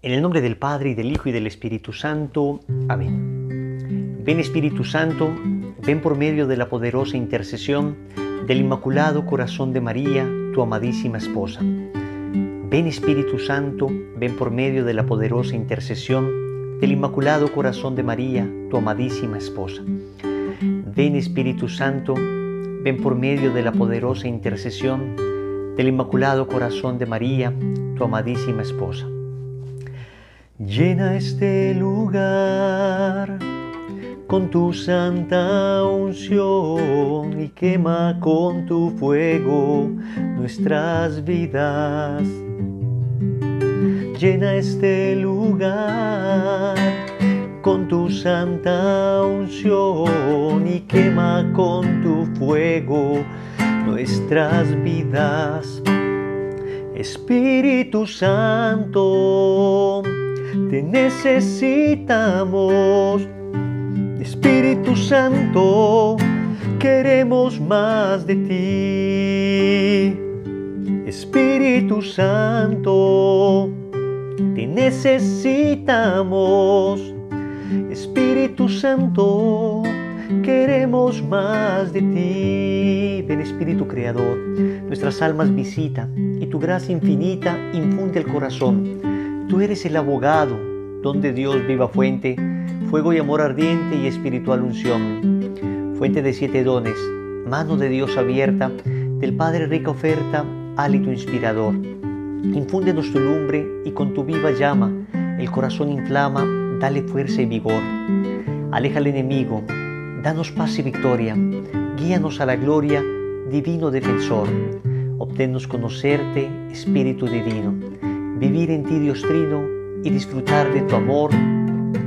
En el nombre del Padre y del Hijo y del Espíritu Santo. Amén. Ven Espíritu Santo, ven por medio de la poderosa intercesión del Inmaculado Corazón de María, tu amadísima esposa. Ven Espíritu Santo, ven por medio de la poderosa intercesión del Inmaculado Corazón de María, tu amadísima esposa. Ven Espíritu Santo, ven por medio de la poderosa intercesión del Inmaculado Corazón de María, tu amadísima esposa. Llena este lugar con tu santa unción y quema con tu fuego nuestras vidas. Llena este lugar con tu santa unción y quema con tu fuego nuestras vidas. Espíritu Santo, te necesitamos. Espíritu Santo, queremos más de ti. Espíritu Santo, te necesitamos. Espíritu Santo, queremos más de ti. Ven Espíritu Creador, nuestras almas visita y tu gracia infinita infunde el corazón Tú eres el abogado, don de Dios, viva fuente, fuego y amor ardiente y espiritual unción, fuente de siete dones, mano de Dios abierta, del Padre rica oferta, hálito inspirador. Infúndenos tu lumbre y con tu viva llama, el corazón inflama, dale fuerza y vigor. Aleja al enemigo, danos paz y victoria, guíanos a la gloria, divino defensor. Obténos conocerte, Espíritu Divino vivir en ti, Dios Trino, y disfrutar de tu amor.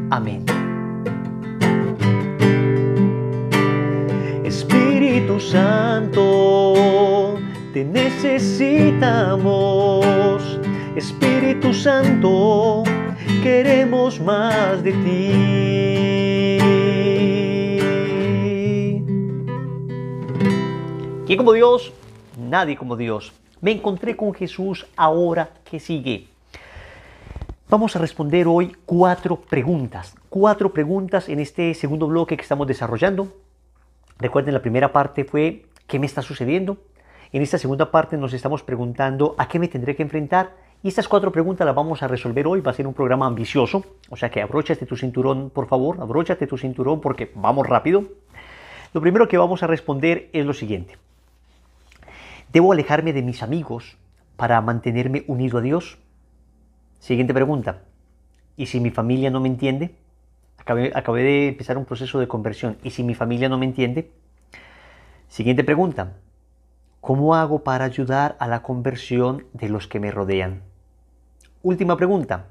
Amén. Espíritu Santo, te necesitamos. Espíritu Santo, queremos más de ti. ¿Quién como Dios? Nadie como Dios. Me encontré con Jesús ahora que sigue. Vamos a responder hoy cuatro preguntas, cuatro preguntas en este segundo bloque que estamos desarrollando. Recuerden, la primera parte fue ¿qué me está sucediendo? En esta segunda parte nos estamos preguntando ¿a qué me tendré que enfrentar? Y estas cuatro preguntas las vamos a resolver hoy. Va a ser un programa ambicioso, o sea que abróchate tu cinturón, por favor, abróchate tu cinturón porque vamos rápido. Lo primero que vamos a responder es lo siguiente. ¿Debo alejarme de mis amigos para mantenerme unido a Dios? Siguiente pregunta. ¿Y si mi familia no me entiende? Acabé, de empezar un proceso de conversión. ¿Y si mi familia no me entiende? Siguiente pregunta. ¿Cómo hago para ayudar a la conversión de los que me rodean? Última pregunta.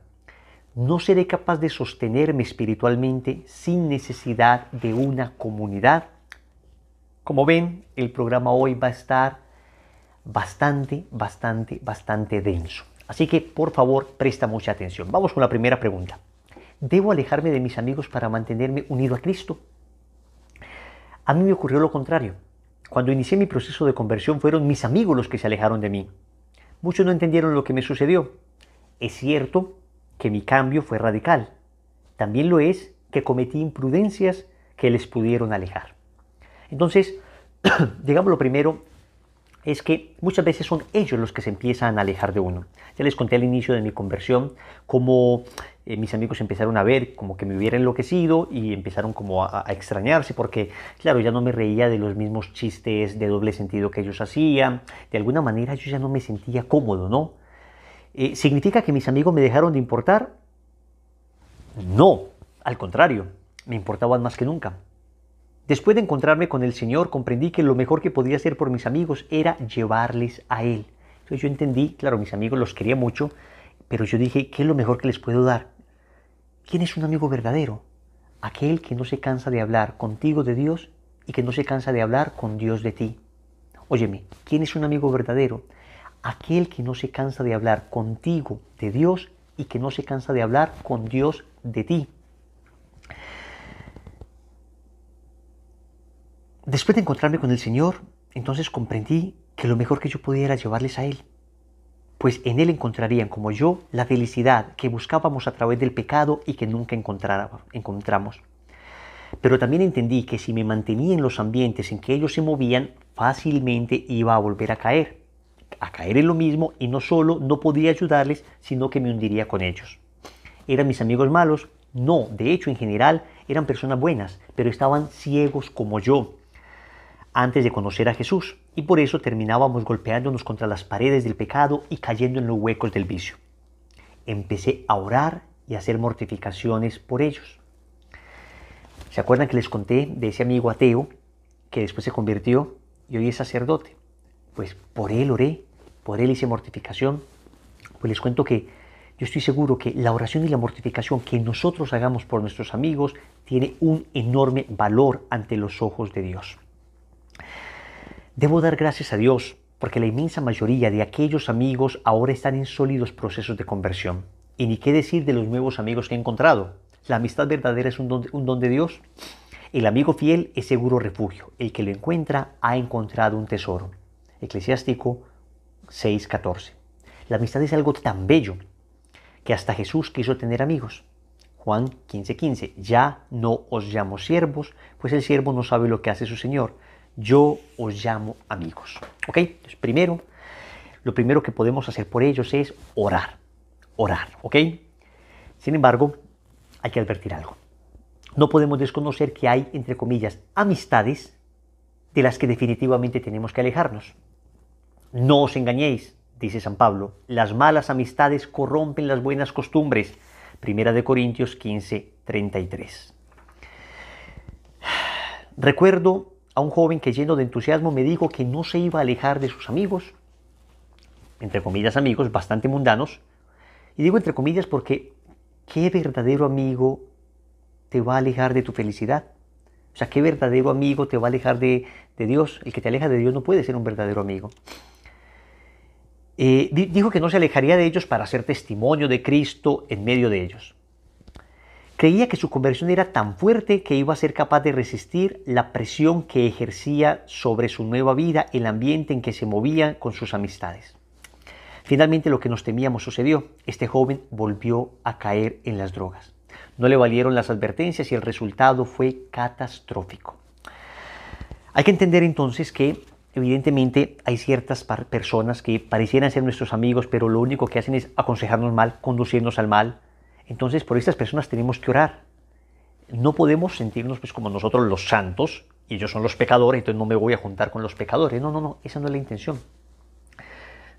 ¿No seré capaz de sostenerme espiritualmente sin necesidad de una comunidad? Como ven, el programa hoy va a estar bastante, bastante, bastante denso. Así que, por favor, presta mucha atención. Vamos con la primera pregunta. ¿Debo alejarme de mis amigos para mantenerme unido a Cristo? A mí me ocurrió lo contrario. Cuando inicié mi proceso de conversión fueron mis amigos los que se alejaron de mí. Muchos no entendieron lo que me sucedió. Es cierto que mi cambio fue radical. También lo es que cometí imprudencias que les pudieron alejar. Entonces, digamos lo primero, es que muchas veces son ellos los que se empiezan a alejar de uno. Ya les conté al inicio de mi conversión cómo eh, mis amigos empezaron a ver como que me hubiera enloquecido y empezaron como a, extrañarse porque, claro, ya no me reía de los mismos chistes de doble sentido que ellos hacían. De alguna manera yo ya no me sentía cómodo, ¿no? Eh, ¿Significa que mis amigos me dejaron de importar? No, al contrario, me importaban más que nunca. Después de encontrarme con el Señor, comprendí que lo mejor que podía hacer por mis amigos era llevarles a Él. Entonces yo entendí, claro, mis amigos los quería mucho, pero yo dije, ¿qué es lo mejor que les puedo dar? ¿Quién es un amigo verdadero? Aquel que no se cansa de hablar contigo de Dios y que no se cansa de hablar con Dios de ti. Óyeme, ¿quién es un amigo verdadero? Aquel que no se cansa de hablar contigo de Dios y que no se cansa de hablar con Dios de ti. Después de encontrarme con el Señor, entonces comprendí que lo mejor que yo pudiera llevarles a Él, pues en Él encontrarían, como yo, la felicidad que buscábamos a través del pecado y que nunca encontramos. Pero también entendí que si me mantenía en los ambientes en que ellos se movían, fácilmente iba a volver a caer, a caer en lo mismo y no solo no podía ayudarles, sino que me hundiría con ellos. ¿Eran mis amigos malos? No, de hecho en general eran personas buenas, pero estaban ciegos como yo, antes de conocer a Jesús, y por eso terminábamos golpeándonos contra las paredes del pecado y cayendo en los huecos del vicio. Empecé a orar y a hacer mortificaciones por ellos. ¿Se acuerdan que les conté de ese amigo ateo que después se convirtió y hoy es sacerdote? Pues por él oré, por él hice mortificación. Pues les cuento que yo estoy seguro que la oración y la mortificación que nosotros hagamos por nuestros amigos tiene un enorme valor ante los ojos de Dios. Debo dar gracias a Dios porque la inmensa mayoría de aquellos amigos ahora están en sólidos procesos de conversión. Y ni qué decir de los nuevos amigos que he encontrado. La amistad verdadera es un don, de Dios. El amigo fiel es seguro refugio. El que lo encuentra ha encontrado un tesoro. Eclesiástico 6:14. La amistad es algo tan bello que hasta Jesús quiso tener amigos. Juan 15:15. ya no os llamo siervos, pues el siervo no sabe lo que hace su Señor yo os llamo amigos. ¿Ok? primero, lo primero que podemos hacer por ellos es orar. Orar, ¿ok? Sin embargo, hay que advertir algo. No podemos desconocer que hay, entre comillas, amistades de las que definitivamente tenemos que alejarnos. No os engañéis, dice San Pablo, las malas amistades corrompen las buenas costumbres. Primera de Corintios 15, 33. Recuerdo a un joven que lleno de entusiasmo me dijo que no se iba a alejar de sus amigos, entre comillas amigos, bastante mundanos, y digo entre comillas porque ¿qué verdadero amigo te va a alejar de tu felicidad? O sea, ¿qué verdadero amigo te va a alejar de, Dios? El que te aleja de Dios no puede ser un verdadero amigo. Eh, dijo que no se alejaría de ellos para ser testimonio de Cristo en medio de ellos. Creía que su conversión era tan fuerte que iba a ser capaz de resistir la presión que ejercía sobre su nueva vida el ambiente en que se movía con sus amistades. Finalmente lo que nos temíamos sucedió. Este joven volvió a caer en las drogas. No le valieron las advertencias y el resultado fue catastrófico. Hay que entender entonces que evidentemente hay ciertas personas que parecieran ser nuestros amigos, pero lo único que hacen es aconsejarnos mal, conducirnos al mal, entonces, por estas personas tenemos que orar. No podemos sentirnos pues, como nosotros los santos, y yo son los pecadores, entonces no me voy a juntar con los pecadores. No, no, no, esa no es la intención.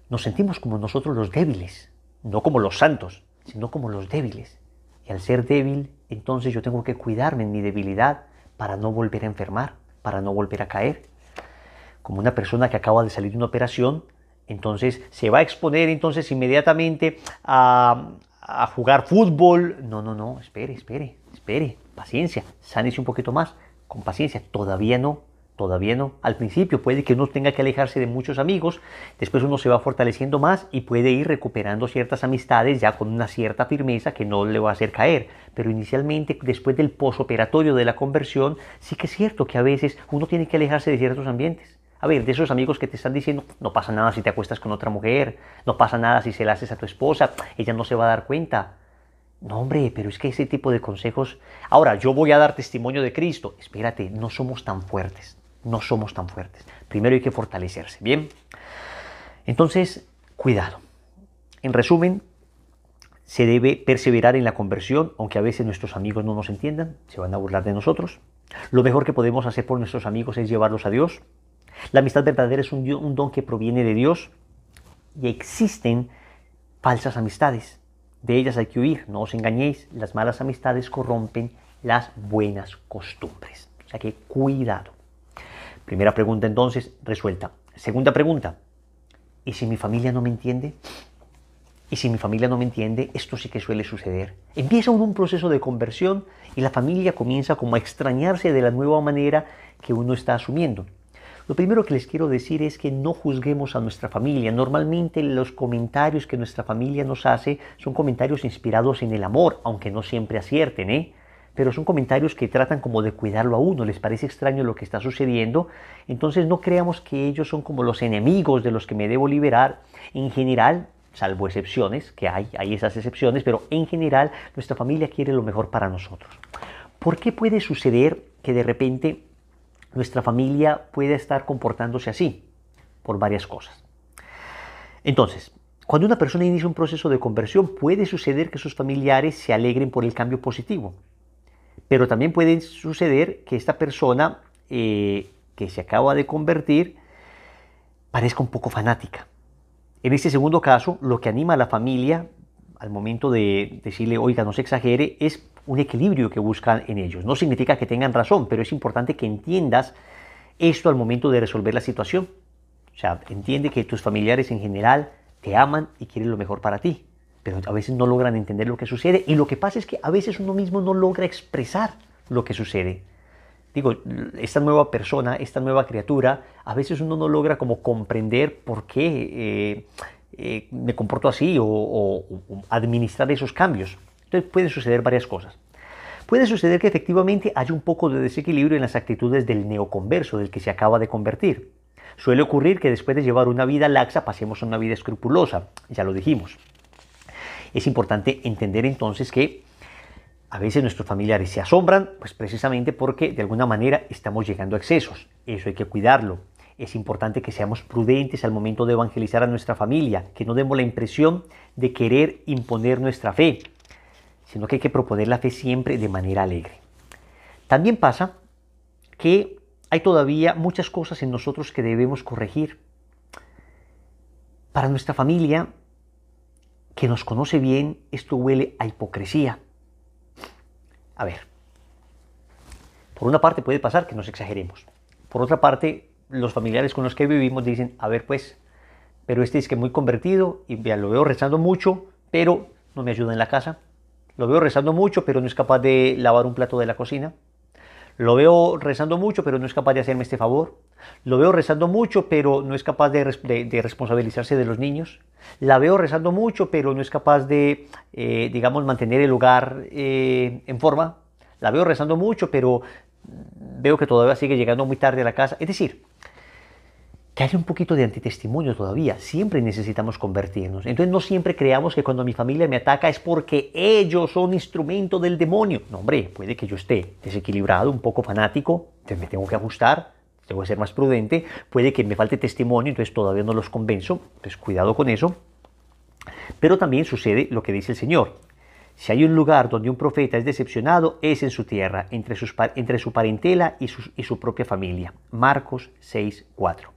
Nos sentimos como nosotros los débiles, no como los santos, sino como los débiles. Y al ser débil, entonces yo tengo que cuidarme en mi debilidad para no volver a enfermar, para no volver a caer. Como una persona que acaba de salir de una operación, entonces se va a exponer entonces inmediatamente a, ah, a jugar fútbol. No, no, no, espere, espere, espere, paciencia, sánese un poquito más, con paciencia, todavía no, todavía no. Al principio puede que uno tenga que alejarse de muchos amigos, después uno se va fortaleciendo más y puede ir recuperando ciertas amistades ya con una cierta firmeza que no le va a hacer caer. Pero inicialmente, después del posoperatorio de la conversión, sí que es cierto que a veces uno tiene que alejarse de ciertos ambientes. A ver, de esos amigos que te están diciendo, no pasa nada si te acuestas con otra mujer, no pasa nada si se la haces a tu esposa, ella no se va a dar cuenta. No, hombre, pero es que ese tipo de consejos... Ahora, yo voy a dar testimonio de Cristo. Espérate, no somos tan fuertes, no somos tan fuertes. Primero hay que fortalecerse, ¿bien? Entonces, cuidado. En resumen, se debe perseverar en la conversión, aunque a veces nuestros amigos no nos entiendan, se van a burlar de nosotros. Lo mejor que podemos hacer por nuestros amigos es llevarlos a Dios, la amistad verdadera es un, don que proviene de Dios y existen falsas amistades. De ellas hay que huir, no os engañéis, las malas amistades corrompen las buenas costumbres. O sea que cuidado. Primera pregunta entonces, resuelta. Segunda pregunta, ¿y si mi familia no me entiende? Y si mi familia no me entiende, esto sí que suele suceder. Empieza un proceso de conversión y la familia comienza como a extrañarse de la nueva manera que uno está asumiendo. Lo primero que les quiero decir es que no juzguemos a nuestra familia. Normalmente los comentarios que nuestra familia nos hace son comentarios inspirados en el amor, aunque no siempre acierten, ¿eh? Pero son comentarios que tratan como de cuidarlo a uno, les parece extraño lo que está sucediendo. Entonces no creamos que ellos son como los enemigos de los que me debo liberar. En general, salvo excepciones, que hay, hay esas excepciones, pero en general nuestra familia quiere lo mejor para nosotros. ¿Por qué puede suceder que de repente nuestra familia puede estar comportándose así por varias cosas. Entonces, cuando una persona inicia un proceso de conversión, puede suceder que sus familiares se alegren por el cambio positivo, pero también puede suceder que esta persona eh, que se acaba de convertir parezca un poco fanática. En este segundo caso, lo que anima a la familia al momento de decirle, oiga, no se exagere, es un equilibrio que buscan en ellos. No significa que tengan razón, pero es importante que entiendas esto al momento de resolver la situación. O sea, entiende que tus familiares en general te aman y quieren lo mejor para ti, pero a veces no logran entender lo que sucede y lo que pasa es que a veces uno mismo no logra expresar lo que sucede. Digo, esta nueva persona, esta nueva criatura, a veces uno no logra como comprender por qué... Eh, eh, me comporto así o, administrar esos cambios. Entonces pueden suceder varias cosas. Puede suceder que efectivamente haya un poco de desequilibrio en las actitudes del neoconverso, del que se acaba de convertir. Suele ocurrir que después de llevar una vida laxa pasemos a una vida escrupulosa, ya lo dijimos. Es importante entender entonces que a veces nuestros familiares se asombran, pues precisamente porque de alguna manera estamos llegando a excesos. Eso hay que cuidarlo, es importante que seamos prudentes al momento de evangelizar a nuestra familia, que no demos la impresión de querer imponer nuestra fe, sino que hay que proponer la fe siempre de manera alegre. También pasa que hay todavía muchas cosas en nosotros que debemos corregir. Para nuestra familia, que nos conoce bien, esto huele a hipocresía. A ver, por una parte puede pasar que nos exageremos. Por otra parte, los familiares con los que vivimos dicen, a ver pues, pero este es que muy convertido y lo veo rezando mucho, pero no me ayuda en la casa. Lo veo rezando mucho, pero no es capaz de lavar un plato de la cocina. Lo veo rezando mucho, pero no es capaz de hacerme este favor. Lo veo rezando mucho, pero no es capaz de, responsabilizarse de los niños. La veo rezando mucho, pero no es capaz de, eh, digamos, mantener el hogar eh, en forma. La veo rezando mucho, pero veo que todavía sigue llegando muy tarde a la casa. Es decir, que haya un poquito de antitestimonio todavía. Siempre necesitamos convertirnos. Entonces no siempre creamos que cuando mi familia me ataca es porque ellos son instrumento del demonio. No, hombre, puede que yo esté desequilibrado, un poco fanático, entonces me tengo que ajustar, tengo que ser más prudente, puede que me falte testimonio, entonces todavía no los convenzo, pues cuidado con eso. Pero también sucede lo que dice el Señor. Si hay un lugar donde un profeta es decepcionado, es en su tierra, entre, su parentela y su, y su propia familia. Marcos 6, 4.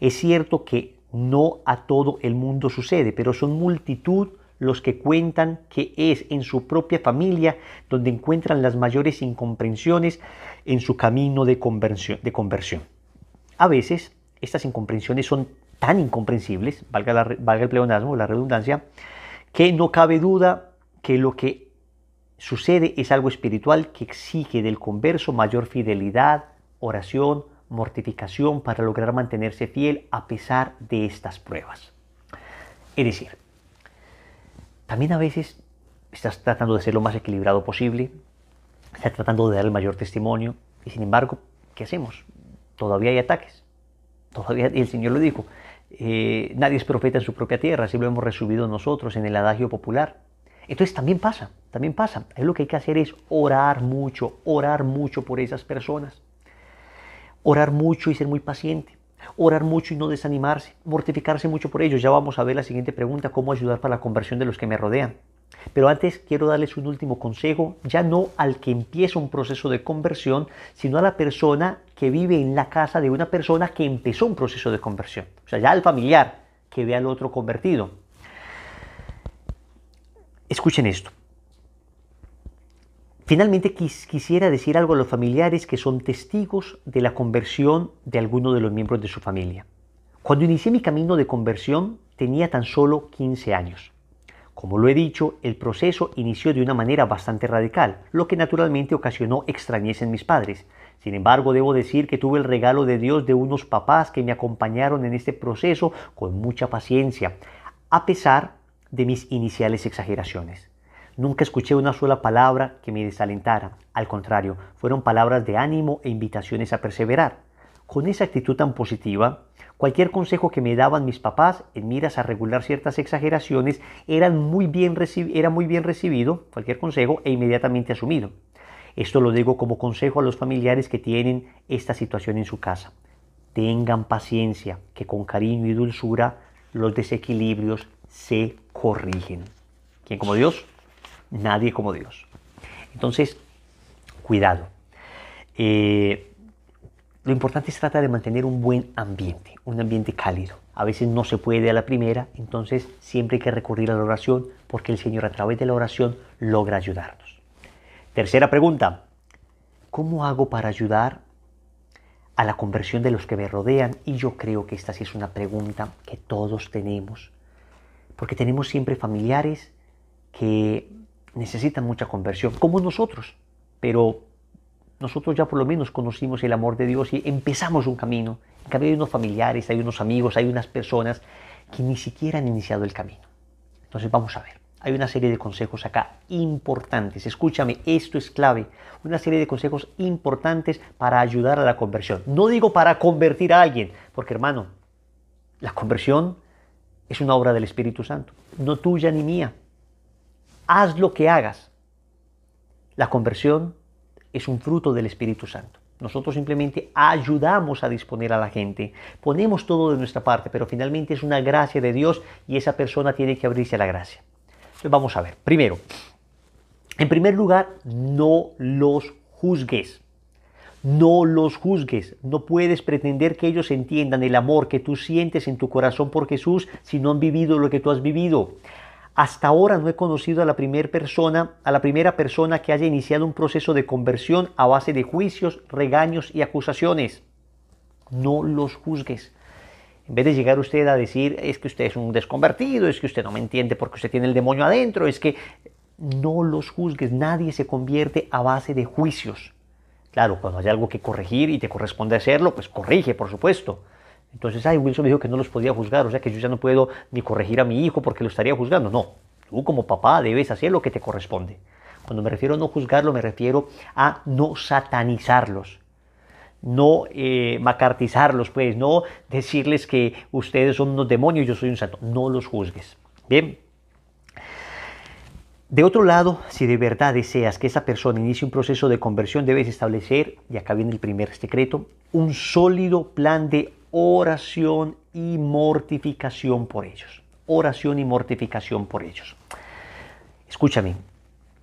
Es cierto que no a todo el mundo sucede, pero son multitud los que cuentan que es en su propia familia donde encuentran las mayores incomprensiones en su camino de conversión. De conversión. A veces estas incomprensiones son tan incomprensibles, valga, valga el pleonasmo, la redundancia, que no cabe duda que lo que sucede es algo espiritual que exige del converso mayor fidelidad, oración, mortificación para lograr mantenerse fiel a pesar de estas pruebas. Es decir, también a veces estás tratando de ser lo más equilibrado posible, estás tratando de dar el mayor testimonio, y sin embargo, ¿qué hacemos? Todavía hay ataques. Todavía, y el Señor lo dijo, eh, nadie es profeta en su propia tierra, así lo hemos resubido nosotros en el adagio popular. Entonces también pasa, también pasa. Ahí lo que hay que hacer es orar mucho, orar mucho por esas personas. Orar mucho y ser muy paciente. Orar mucho y no desanimarse. Mortificarse mucho por ello. Ya vamos a ver la siguiente pregunta, cómo ayudar para la conversión de los que me rodean. Pero antes quiero darles un último consejo, ya no al que empieza un proceso de conversión, sino a la persona que vive en la casa de una persona que empezó un proceso de conversión. O sea, ya al familiar que ve al otro convertido. Escuchen esto. Finalmente quisiera decir algo a los familiares que son testigos de la conversión de alguno de los miembros de su familia. Cuando inicié mi camino de conversión tenía tan solo 15 años. Como lo he dicho, el proceso inició de una manera bastante radical, lo que naturalmente ocasionó extrañeza en mis padres. Sin embargo, debo decir que tuve el regalo de Dios de unos papás que me acompañaron en este proceso con mucha paciencia, a pesar de mis iniciales exageraciones. Nunca escuché una sola palabra que me desalentara. Al contrario, fueron palabras de ánimo e invitaciones a perseverar. Con esa actitud tan positiva, cualquier consejo que me daban mis papás en miras a regular ciertas exageraciones era muy bien, recibido, cualquier consejo, e inmediatamente asumido. Esto lo digo como consejo a los familiares que tienen esta situación en su casa. Tengan paciencia, que con cariño y dulzura los desequilibrios se corrigen. ¿Quién como Dios? nadie como Dios. Entonces, cuidado. Eh, lo importante es tratar de mantener un buen ambiente, un ambiente cálido. A veces no se puede a la primera, entonces siempre hay que recurrir a la oración porque el Señor a través de la oración logra ayudarnos. Tercera pregunta, ¿cómo hago para ayudar a la conversión de los que me rodean? Y yo creo que esta sí es una pregunta que todos tenemos, porque tenemos siempre familiares que necesitan mucha conversión, como nosotros, pero nosotros ya por lo menos conocimos el amor de Dios y empezamos un camino. En cambio hay unos familiares, hay unos amigos, hay unas personas que ni siquiera han iniciado el camino. Entonces vamos a ver. Hay una serie de consejos acá importantes. Escúchame, esto es clave. Una serie de consejos importantes para ayudar a la conversión. No digo para convertir a alguien, porque hermano, la conversión es una obra del Espíritu Santo, no tuya ni mía haz lo que hagas. La conversión es un fruto del Espíritu Santo. Nosotros simplemente ayudamos a disponer a la gente, ponemos todo de nuestra parte, pero finalmente es una gracia de Dios y esa persona tiene que abrirse a la gracia. Entonces vamos a ver. Primero, en primer lugar, no los juzgues. No los juzgues. No puedes pretender que ellos entiendan el amor que tú sientes en tu corazón por Jesús si no han vivido lo que tú has vivido. Hasta ahora no he conocido a la, primera persona, a la primera persona que haya iniciado un proceso de conversión a base de juicios, regaños y acusaciones. No los juzgues. En vez de llegar usted a decir, es que usted es un desconvertido, es que usted no me entiende porque usted tiene el demonio adentro, es que no los juzgues, nadie se convierte a base de juicios. Claro, cuando hay algo que corregir y te corresponde hacerlo, pues corrige, por supuesto. Entonces, ay, Wilson me dijo que no los podía juzgar, o sea que yo ya no puedo ni corregir a mi hijo porque lo estaría juzgando. No, tú como papá debes hacer lo que te corresponde. Cuando me refiero a no juzgarlo, me refiero a no satanizarlos, no eh, macartizarlos, pues, no decirles que ustedes son unos demonios, yo soy un santo. No los juzgues. Bien. De otro lado, si de verdad deseas que esa persona inicie un proceso de conversión, debes establecer, y acá viene el primer secreto, un sólido plan de oración y mortificación por ellos. Oración y mortificación por ellos. Escúchame,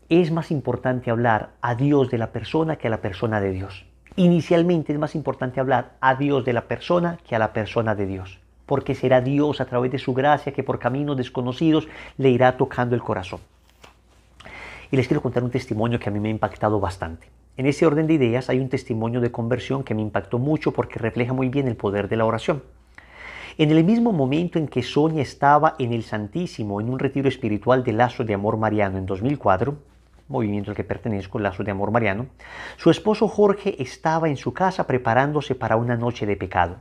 es más importante hablar a Dios de la persona que a la persona de Dios. Inicialmente es más importante hablar a Dios de la persona que a la persona de Dios, porque será Dios a través de su gracia que por caminos desconocidos le irá tocando el corazón. Y les quiero contar un testimonio que a mí me ha impactado bastante. En ese orden de ideas hay un testimonio de conversión que me impactó mucho porque refleja muy bien el poder de la oración. En el mismo momento en que Sonia estaba en el Santísimo, en un retiro espiritual de Lazo de Amor Mariano en 2004, movimiento al que pertenezco, Lazo de Amor Mariano, su esposo Jorge estaba en su casa preparándose para una noche de pecado.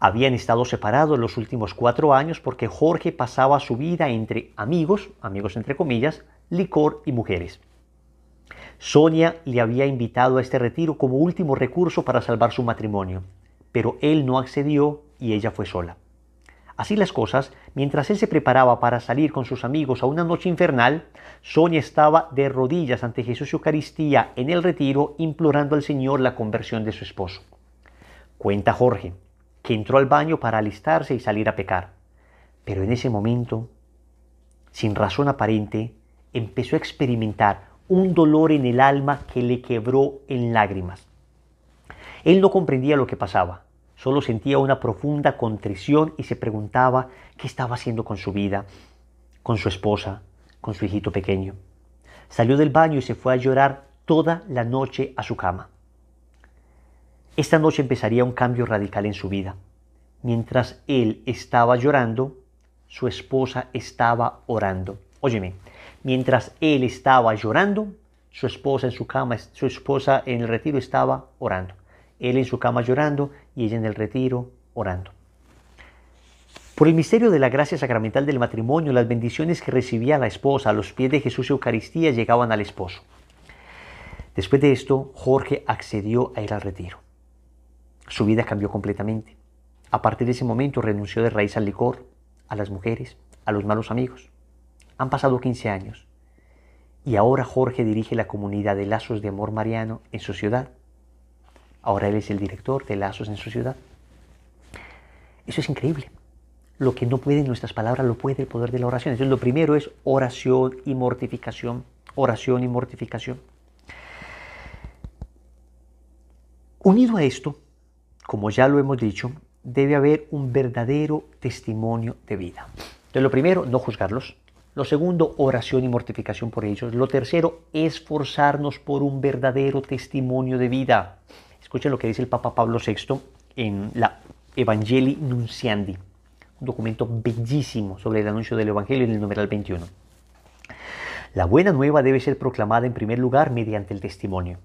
Habían estado separados los últimos cuatro años porque Jorge pasaba su vida entre amigos, amigos entre comillas, licor y mujeres. Sonia le había invitado a este retiro como último recurso para salvar su matrimonio, pero él no accedió y ella fue sola. Así las cosas, mientras él se preparaba para salir con sus amigos a una noche infernal, Sonia estaba de rodillas ante Jesús y Eucaristía en el retiro implorando al Señor la conversión de su esposo. Cuenta Jorge, que entró al baño para alistarse y salir a pecar. Pero en ese momento, sin razón aparente, empezó a experimentar un dolor en el alma que le quebró en lágrimas. Él no comprendía lo que pasaba, solo sentía una profunda contrición y se preguntaba qué estaba haciendo con su vida, con su esposa, con su hijito pequeño. Salió del baño y se fue a llorar toda la noche a su cama. Esta noche empezaría un cambio radical en su vida. Mientras él estaba llorando, su esposa estaba orando. Óyeme, Mientras él estaba llorando, su esposa en su cama, su esposa en el retiro estaba orando. Él en su cama llorando y ella en el retiro orando. Por el misterio de la gracia sacramental del matrimonio, las bendiciones que recibía la esposa a los pies de Jesús Eucaristía llegaban al esposo. Después de esto, Jorge accedió a ir al retiro. Su vida cambió completamente. A partir de ese momento renunció de raíz al licor, a las mujeres, a los malos amigos. Han pasado 15 años. Y ahora Jorge dirige la comunidad de Lazos de Amor Mariano en su ciudad. Ahora él es el director de Lazos en su ciudad. Eso es increíble. Lo que no pueden nuestras palabras lo puede el poder de la oración. Entonces lo primero es oración y mortificación. Oración y mortificación. Unido a esto, como ya lo hemos dicho, debe haber un verdadero testimonio de vida. Entonces lo primero, no juzgarlos. Lo segundo, oración y mortificación por ellos. Lo tercero, esforzarnos por un verdadero testimonio de vida. Escuchen lo que dice el Papa Pablo VI en la Evangelii Nunciandi, un documento bellísimo sobre el anuncio del Evangelio en el numeral 21. La buena nueva debe ser proclamada en primer lugar mediante el testimonio.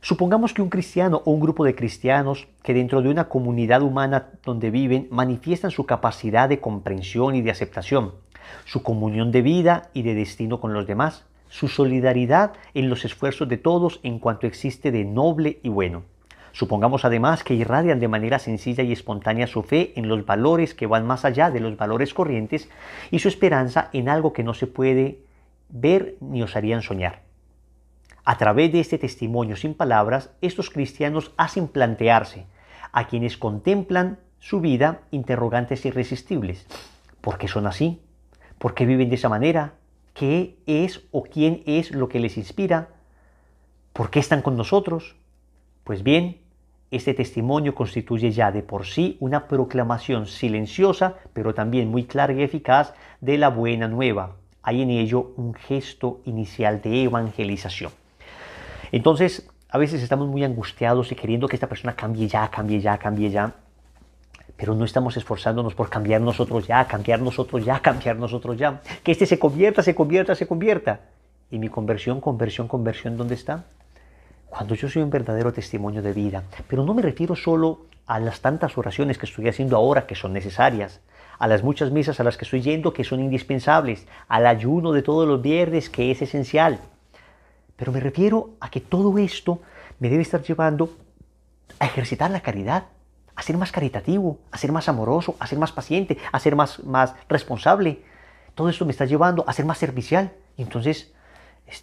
Supongamos que un cristiano o un grupo de cristianos que dentro de una comunidad humana donde viven manifiestan su capacidad de comprensión y de aceptación su comunión de vida y de destino con los demás, su solidaridad en los esfuerzos de todos en cuanto existe de noble y bueno. Supongamos además que irradian de manera sencilla y espontánea su fe en los valores que van más allá de los valores corrientes y su esperanza en algo que no se puede ver ni osarían soñar. A través de este testimonio sin palabras, estos cristianos hacen plantearse a quienes contemplan su vida interrogantes e irresistibles. ¿Por qué son así? ¿Por qué viven de esa manera? ¿Qué es o quién es lo que les inspira? ¿Por qué están con nosotros? Pues bien, este testimonio constituye ya de por sí una proclamación silenciosa, pero también muy clara y eficaz, de la buena nueva. Hay en ello un gesto inicial de evangelización. Entonces, a veces estamos muy angustiados y queriendo que esta persona cambie ya, cambie ya, cambie ya pero no estamos esforzándonos por cambiar nosotros ya, cambiar nosotros ya, cambiar nosotros ya. Que este se convierta, se convierta, se convierta. Y mi conversión, conversión, conversión, ¿dónde está? Cuando yo soy un verdadero testimonio de vida. Pero no me refiero solo a las tantas oraciones que estoy haciendo ahora, que son necesarias, a las muchas misas a las que estoy yendo, que son indispensables, al ayuno de todos los viernes, que es esencial. Pero me refiero a que todo esto me debe estar llevando a ejercitar la caridad a ser más caritativo, a ser más amoroso, a ser más paciente, a ser más, más responsable. Todo esto me está llevando a ser más servicial. Y entonces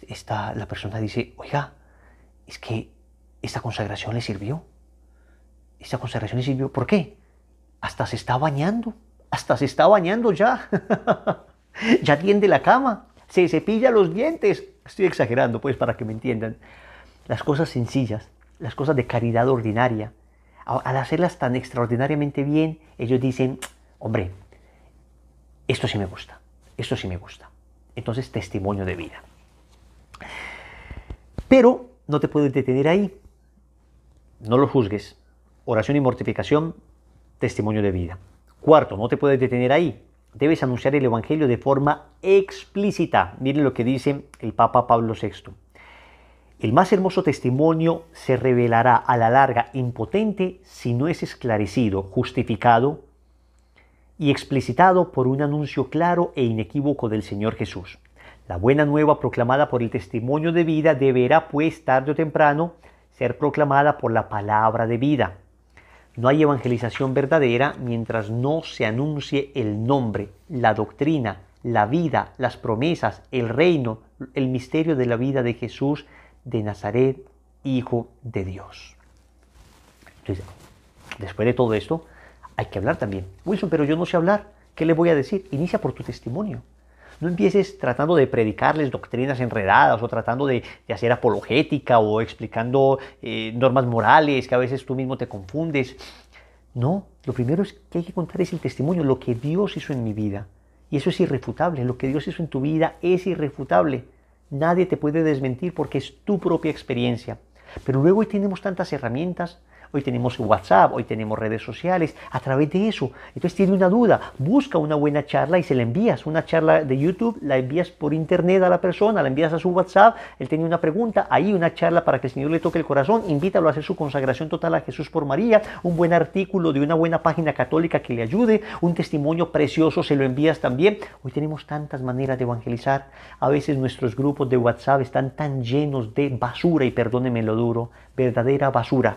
esta, la persona dice, oiga, es que esta consagración le sirvió. Esta consagración le sirvió. ¿Por qué? Hasta se está bañando. Hasta se está bañando ya. ya tiende la cama. Se cepilla los dientes. Estoy exagerando, pues, para que me entiendan. Las cosas sencillas, las cosas de caridad ordinaria, al hacerlas tan extraordinariamente bien, ellos dicen, hombre, esto sí me gusta, esto sí me gusta. Entonces, testimonio de vida. Pero no te puedes detener ahí. No lo juzgues. Oración y mortificación, testimonio de vida. Cuarto, no te puedes detener ahí. Debes anunciar el Evangelio de forma explícita. Miren lo que dice el Papa Pablo VI. El más hermoso testimonio se revelará a la larga impotente si no es esclarecido, justificado y explicitado por un anuncio claro e inequívoco del Señor Jesús. La buena nueva proclamada por el testimonio de vida deberá, pues, tarde o temprano, ser proclamada por la palabra de vida. No hay evangelización verdadera mientras no se anuncie el nombre, la doctrina, la vida, las promesas, el reino, el misterio de la vida de Jesús de Nazaret, Hijo de Dios. después de todo esto, hay que hablar también. Wilson, pero yo no sé hablar. ¿Qué le voy a decir? Inicia por tu testimonio. No empieces tratando de predicarles doctrinas enredadas o tratando de, hacer apologética o explicando eh, normas morales que a veces tú mismo te confundes. No, lo primero es que hay que contar es el testimonio, lo que Dios hizo en mi vida. Y eso es irrefutable, lo que Dios hizo en tu vida es irrefutable. Nadie te puede desmentir porque es tu propia experiencia. Pero luego hoy tenemos tantas herramientas, hoy tenemos WhatsApp, hoy tenemos redes sociales, a través de eso. Entonces tiene una duda, busca una buena charla y se la envías. Una charla de YouTube la envías por internet a la persona, la envías a su WhatsApp, él tiene una pregunta, ahí una charla para que el Señor le toque el corazón, invítalo a hacer su consagración total a Jesús por María, un buen artículo de una buena página católica que le ayude, un testimonio precioso se lo envías también. Hoy tenemos tantas maneras de evangelizar. A veces nuestros grupos de WhatsApp están tan llenos de basura, y perdónenme lo duro, verdadera basura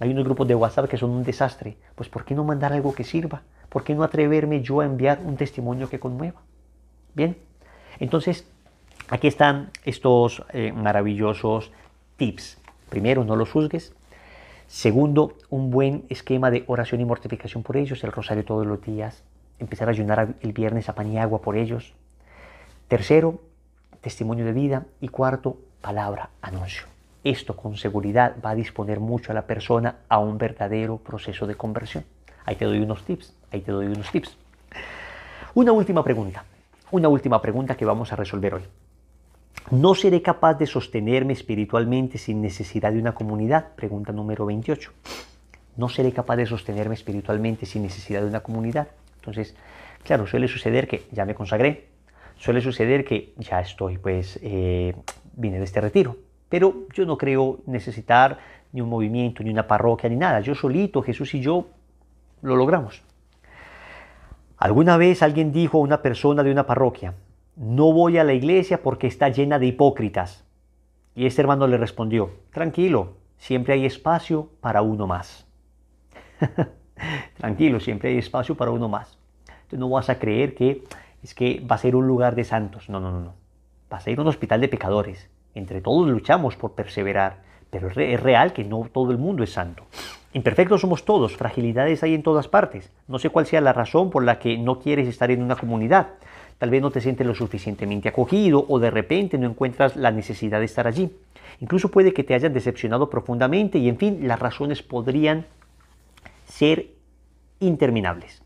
hay unos grupos de WhatsApp que son un desastre. Pues ¿por qué no mandar algo que sirva? ¿Por qué no atreverme yo a enviar un testimonio que conmueva? Bien, entonces aquí están estos eh, maravillosos tips. Primero, no los juzgues. Segundo, un buen esquema de oración y mortificación por ellos, el rosario todos los días, empezar a ayunar el viernes a pan y agua por ellos. Tercero, testimonio de vida. Y cuarto, palabra, anuncio. Esto con seguridad va a disponer mucho a la persona a un verdadero proceso de conversión. Ahí te doy unos tips, ahí te doy unos tips. Una última pregunta, una última pregunta que vamos a resolver hoy. ¿No seré capaz de sostenerme espiritualmente sin necesidad de una comunidad? Pregunta número 28. No seré capaz de sostenerme espiritualmente sin necesidad de una comunidad. Entonces, claro, suele suceder que ya me consagré, suele suceder que ya estoy, pues, eh, vine de este retiro, pero yo no creo necesitar ni un movimiento, ni una parroquia, ni nada. Yo solito, Jesús y yo, lo logramos. Alguna vez alguien dijo a una persona de una parroquia, no voy a la iglesia porque está llena de hipócritas. Y este hermano le respondió, tranquilo, siempre hay espacio para uno más. tranquilo, siempre hay espacio para uno más. Tú no vas a creer que es que va a ser un lugar de santos. No, no, no, no. Va a ser un hospital de pecadores. Entre todos luchamos por perseverar, pero es real que no todo el mundo es santo. Imperfectos somos todos, fragilidades hay en todas partes. No sé cuál sea la razón por la que no quieres estar en una comunidad. Tal vez no te sientes lo suficientemente acogido o de repente no encuentras la necesidad de estar allí. Incluso puede que te hayan decepcionado profundamente y en fin, las razones podrían ser interminables.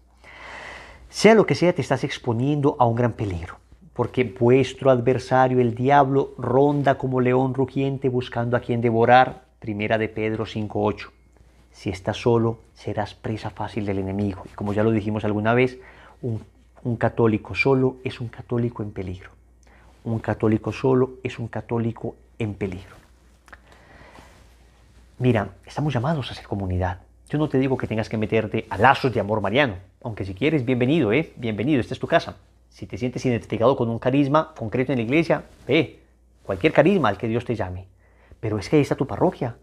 Sea lo que sea, te estás exponiendo a un gran peligro porque vuestro adversario el diablo ronda como león rugiente buscando a quien devorar. Primera de Pedro 5.8. Si estás solo, serás presa fácil del enemigo. Y como ya lo dijimos alguna vez, un, católico solo es un católico en peligro. Un católico solo es un católico en peligro. Mira, estamos llamados a ser comunidad. Yo no te digo que tengas que meterte a lazos de amor mariano, aunque si quieres, bienvenido, ¿eh? Bienvenido, esta es tu casa. Si te sientes identificado con un carisma concreto en la iglesia, ve, cualquier carisma al que Dios te llame. Pero es que ahí está tu parroquia,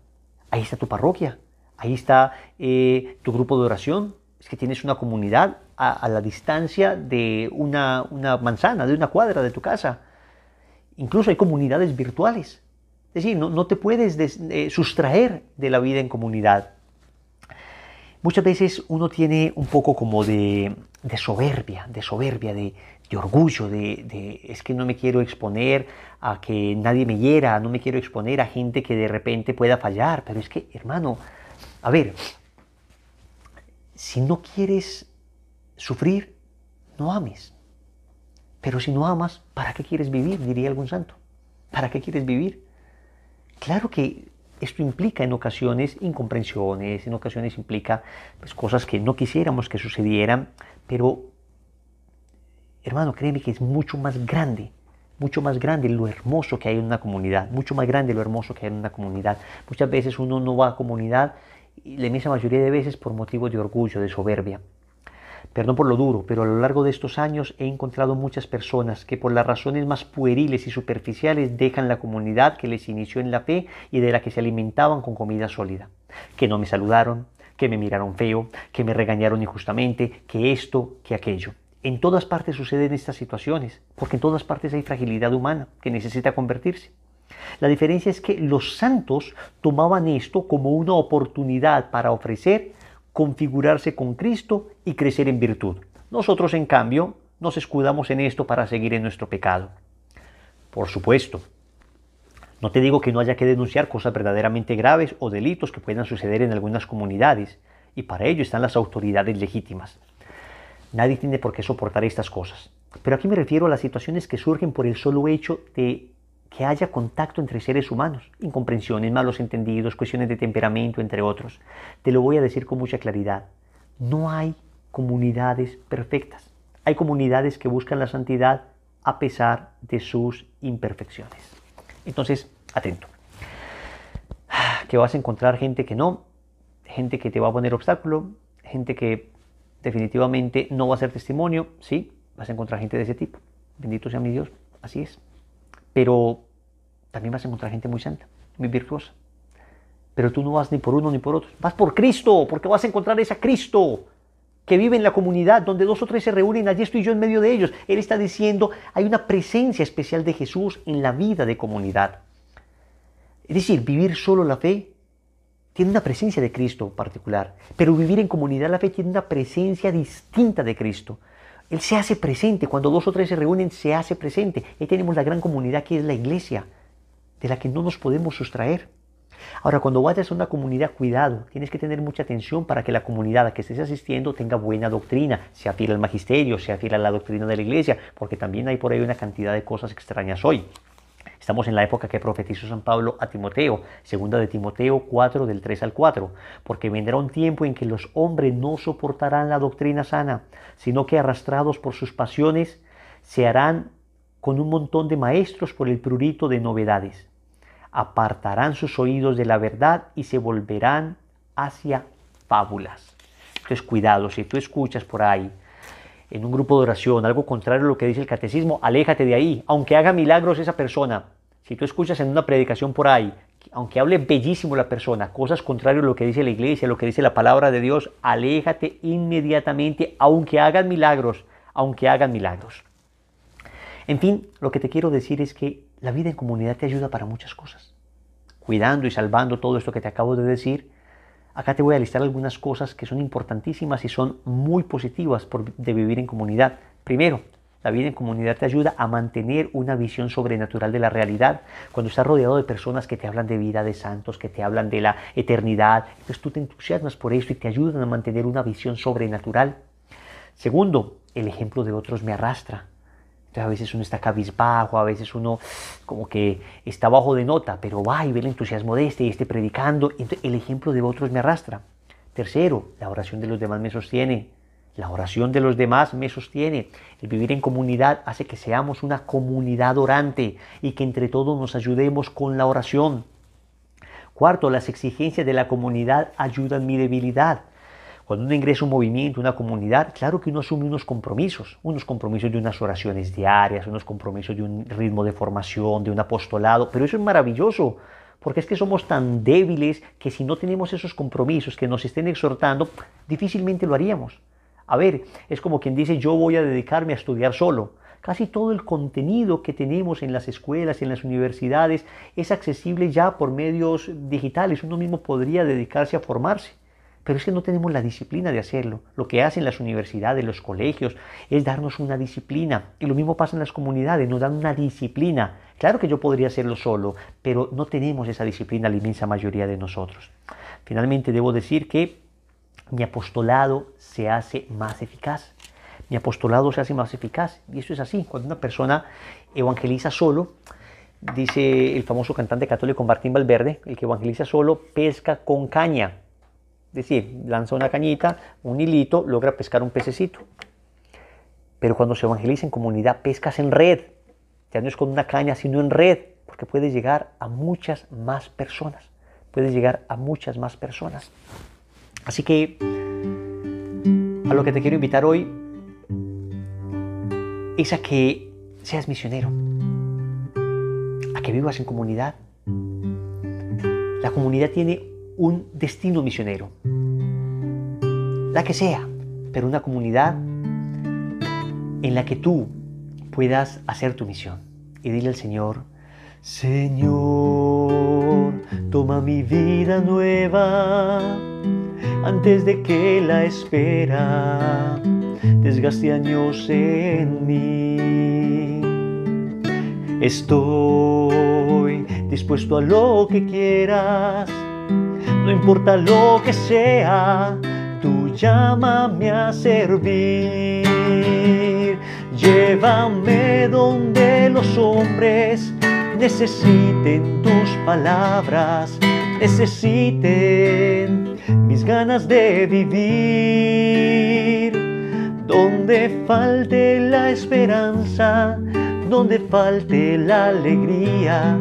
ahí está tu parroquia, ahí está eh, tu grupo de oración, es que tienes una comunidad a, la distancia de una, manzana, de una cuadra de tu casa. Incluso hay comunidades virtuales. Es decir, no, te puedes eh, sustraer de la vida en comunidad. Muchas veces uno tiene un poco como de, de soberbia, de soberbia, de, orgullo, de, es que no me quiero exponer a que nadie me hiera, no me quiero exponer a gente que de repente pueda fallar. Pero es que, hermano, a ver, si no quieres sufrir, no ames. Pero si no amas, ¿para qué quieres vivir? Diría algún santo. ¿Para qué quieres vivir? Claro que esto implica en ocasiones incomprensiones, en ocasiones implica pues, cosas que no quisiéramos que sucedieran, pero Hermano, créeme que es mucho más grande, mucho más grande lo hermoso que hay en una comunidad, mucho más grande lo hermoso que hay en una comunidad. Muchas veces uno no va a comunidad, y la inmensa mayoría de veces por motivos de orgullo, de soberbia. Perdón por lo duro, pero a lo largo de estos años he encontrado muchas personas que por las razones más pueriles y superficiales dejan la comunidad que les inició en la fe y de la que se alimentaban con comida sólida. Que no me saludaron, que me miraron feo, que me regañaron injustamente, que esto, que aquello. En todas partes suceden estas situaciones, porque en todas partes hay fragilidad humana que necesita convertirse. La diferencia es que los santos tomaban esto como una oportunidad para ofrecer, configurarse con Cristo y crecer en virtud. Nosotros, en cambio, nos escudamos en esto para seguir en nuestro pecado. Por supuesto, no te digo que no haya que denunciar cosas verdaderamente graves o delitos que puedan suceder en algunas comunidades, y para ello están las autoridades legítimas. Nadie tiene por qué soportar estas cosas. Pero aquí me refiero a las situaciones que surgen por el solo hecho de que haya contacto entre seres humanos, incomprensiones, malos entendidos, cuestiones de temperamento, entre otros. Te lo voy a decir con mucha claridad. No hay comunidades perfectas. Hay comunidades que buscan la santidad a pesar de sus imperfecciones. Entonces, atento. Ah, que vas a encontrar gente que no, gente que te va a poner obstáculo, gente que definitivamente no va a ser testimonio, sí, vas a encontrar gente de ese tipo. Bendito sea mi Dios, así es. Pero también vas a encontrar gente muy santa, muy virtuosa. Pero tú no vas ni por uno ni por otro, vas por Cristo, porque vas a encontrar ese Cristo que vive en la comunidad, donde dos o tres se reúnen, allí estoy yo en medio de ellos. Él está diciendo, hay una presencia especial de Jesús en la vida de comunidad. Es decir, vivir solo la fe tiene una presencia de Cristo particular, pero vivir en comunidad la fe tiene una presencia distinta de Cristo. Él se hace presente, cuando dos o tres se reúnen, se hace presente. Ahí tenemos la gran comunidad que es la iglesia, de la que no nos podemos sustraer. Ahora, cuando vayas a una comunidad, cuidado, tienes que tener mucha atención para que la comunidad a la que estés asistiendo tenga buena doctrina, sea fiel al magisterio, sea fiel a la doctrina de la iglesia, porque también hay por ahí una cantidad de cosas extrañas hoy. Estamos en la época que profetizó San Pablo a Timoteo, segunda de Timoteo 4 del 3 al 4, porque vendrá un tiempo en que los hombres no soportarán la doctrina sana, sino que arrastrados por sus pasiones se harán con un montón de maestros por el prurito de novedades. Apartarán sus oídos de la verdad y se volverán hacia fábulas. Entonces cuidado, si tú escuchas por ahí en un grupo de oración, algo contrario a lo que dice el catecismo, aléjate de ahí, aunque haga milagros esa persona. Si tú escuchas en una predicación por ahí, aunque hable bellísimo la persona, cosas contrarias a lo que dice la iglesia, a lo que dice la palabra de Dios, aléjate inmediatamente, aunque hagan milagros, aunque hagan milagros. En fin, lo que te quiero decir es que la vida en comunidad te ayuda para muchas cosas. Cuidando y salvando todo esto que te acabo de decir, Acá te voy a listar algunas cosas que son importantísimas y son muy positivas de vivir en comunidad. Primero, la vida en comunidad te ayuda a mantener una visión sobrenatural de la realidad. Cuando estás rodeado de personas que te hablan de vida, de santos, que te hablan de la eternidad, entonces pues tú te entusiasmas por eso y te ayudan a mantener una visión sobrenatural. Segundo, el ejemplo de otros me arrastra. Entonces a veces uno está cabizbajo, a veces uno como que está bajo de nota, pero va y ve el entusiasmo de este y este predicando. Entonces el ejemplo de otros me arrastra. Tercero, la oración de los demás me sostiene. La oración de los demás me sostiene. El vivir en comunidad hace que seamos una comunidad orante y que entre todos nos ayudemos con la oración. Cuarto, las exigencias de la comunidad ayudan mi debilidad. Cuando uno ingresa a un movimiento, una comunidad, claro que uno asume unos compromisos, unos compromisos de unas oraciones diarias, unos compromisos de un ritmo de formación, de un apostolado, pero eso es maravilloso, porque es que somos tan débiles que si no tenemos esos compromisos que nos estén exhortando, difícilmente lo haríamos. A ver, es como quien dice yo voy a dedicarme a estudiar solo. Casi todo el contenido que tenemos en las escuelas, y en las universidades, es accesible ya por medios digitales. Uno mismo podría dedicarse a formarse pero es que no tenemos la disciplina de hacerlo. Lo que hacen las universidades, los colegios, es darnos una disciplina. Y lo mismo pasa en las comunidades, nos dan una disciplina. Claro que yo podría hacerlo solo, pero no tenemos esa disciplina la inmensa mayoría de nosotros. Finalmente, debo decir que mi apostolado se hace más eficaz. Mi apostolado se hace más eficaz. Y eso es así. Cuando una persona evangeliza solo, dice el famoso cantante católico Martín Valverde, el que evangeliza solo pesca con caña es decir, lanza una cañita, un hilito, logra pescar un pececito. Pero cuando se evangeliza en comunidad, pescas en red. Ya no es con una caña, sino en red, porque puedes llegar a muchas más personas. Puedes llegar a muchas más personas. Así que a lo que te quiero invitar hoy es a que seas misionero, a que vivas en comunidad. La comunidad tiene un destino misionero la que sea, pero una comunidad en la que tú puedas hacer tu misión. Y dile al Señor, Señor, toma mi vida nueva antes de que la espera desgaste años en mí. Estoy dispuesto a lo que quieras, no importa lo que sea llámame a servir. Llévame donde los hombres necesiten tus palabras, necesiten mis ganas de vivir. Donde falte la esperanza, donde falte la alegría,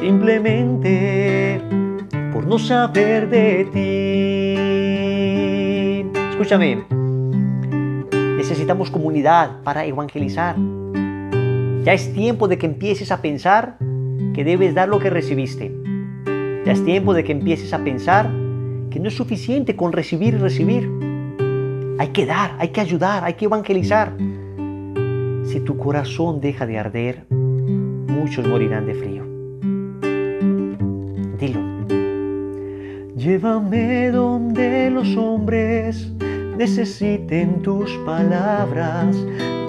simplemente por no saber de ti. Escúchame, necesitamos comunidad para evangelizar. Ya es tiempo de que empieces a pensar que debes dar lo que recibiste. Ya es tiempo de que empieces a pensar que no es suficiente con recibir y recibir. Hay que dar, hay que ayudar, hay que evangelizar. Si tu corazón deja de arder, muchos morirán de frío. Dilo. Llévame donde los hombres necesiten tus palabras,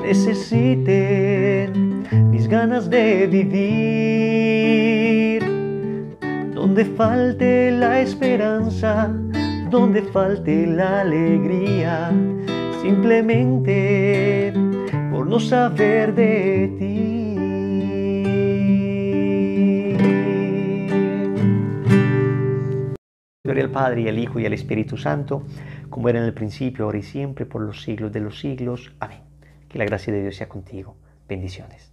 necesiten mis ganas de vivir. Donde falte la esperanza, donde falte la alegría, simplemente por no saber de ti. Gloria al Padre y al Hijo y al Espíritu Santo como en el principio, ahora y siempre, por los siglos de los siglos. Amén. Que la gracia de Dios sea contigo. Bendiciones.